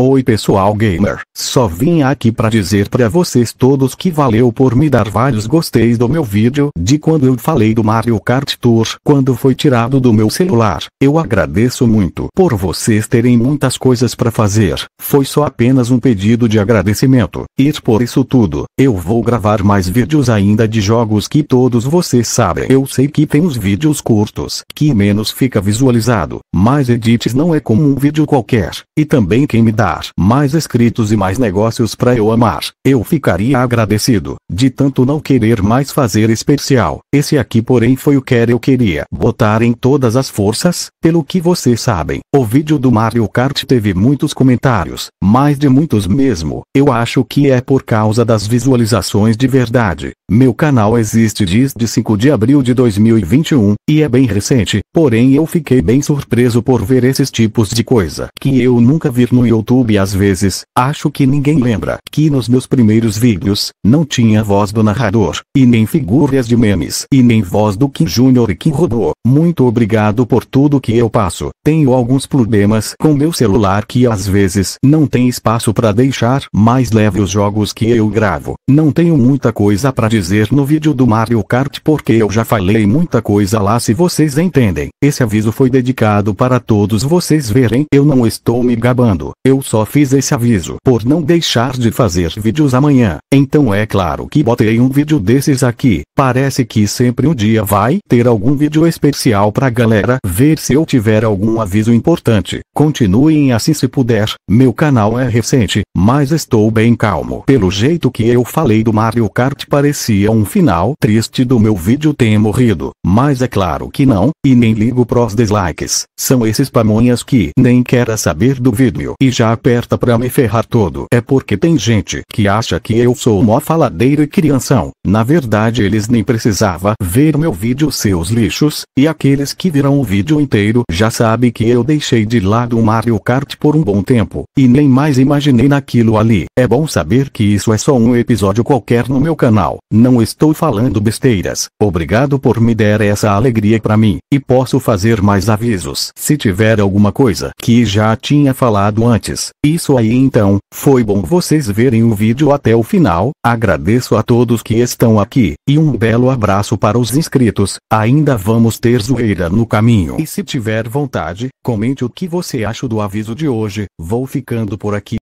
Oi pessoal gamer, só vim aqui para dizer para vocês todos que valeu por me dar vários gosteis do meu vídeo de quando eu falei do Mario Kart Tour quando foi tirado do meu celular. Eu agradeço muito por vocês terem muitas coisas para fazer, foi só apenas um pedido de agradecimento. E por isso tudo, eu vou gravar mais vídeos ainda de jogos que todos vocês sabem. Eu sei que tem uns vídeos curtos que menos fica visualizado, mas edits não é como um vídeo qualquer, e também quem me dá mais escritos e mais negócios para eu amar. Eu ficaria agradecido, de tanto não querer mais fazer especial. Esse aqui porém foi o que eu queria botar em todas as forças, pelo que vocês sabem. O vídeo do Mario Kart teve muitos comentários, mais de muitos mesmo. Eu acho que é por causa das visualizações de verdade. Meu canal existe desde 5 de abril de 2021, e é bem recente, porém eu fiquei bem surpreso por ver esses tipos de coisa que eu nunca vi no YouTube. YouTube às vezes, acho que ninguém lembra que nos meus primeiros vídeos, não tinha voz do narrador, e nem figuras de memes, e nem voz do Kim Jr. e Kim Rodô. Muito obrigado por tudo que eu passo. Tenho alguns problemas com meu celular que às vezes não tem espaço para deixar mais leve os jogos que eu gravo. Não tenho muita coisa para dizer no vídeo do Mario Kart porque eu já falei muita coisa lá se vocês entendem. Esse aviso foi dedicado para todos vocês verem. Eu não estou me gabando. Eu só fiz esse aviso por não deixar de fazer vídeos amanhã, então é claro que botei um vídeo desses aqui. Parece que sempre um dia vai ter algum vídeo especial pra galera ver se eu tiver algum aviso importante. Continuem assim se puder, meu canal é recente, mas estou bem calmo. Pelo jeito que eu falei do Mario Kart parecia um final triste do meu vídeo ter morrido, mas é claro que não, e nem ligo pros dislikes, são esses pamonhas que nem quer saber do vídeo e já aperta pra me ferrar todo. É porque tem gente que acha que eu sou mó faladeiro e crianção. Na verdade eles nem precisava ver meu vídeo seus lixos, e aqueles que viram o vídeo inteiro já sabe que eu deixei de lado o Mario Kart por um bom tempo, e nem mais imaginei naquilo ali. É bom saber que isso é só um episódio qualquer no meu canal. Não estou falando besteiras. Obrigado por me der essa alegria para mim, e posso fazer mais avisos. Se tiver alguma coisa que já tinha falado antes, vocês. Isso aí então, foi bom vocês verem o vídeo até o final, agradeço a todos que estão aqui, e um belo abraço para os inscritos, ainda vamos ter zoeira no caminho. E se tiver vontade, comente o que você acha do aviso de hoje, vou ficando por aqui.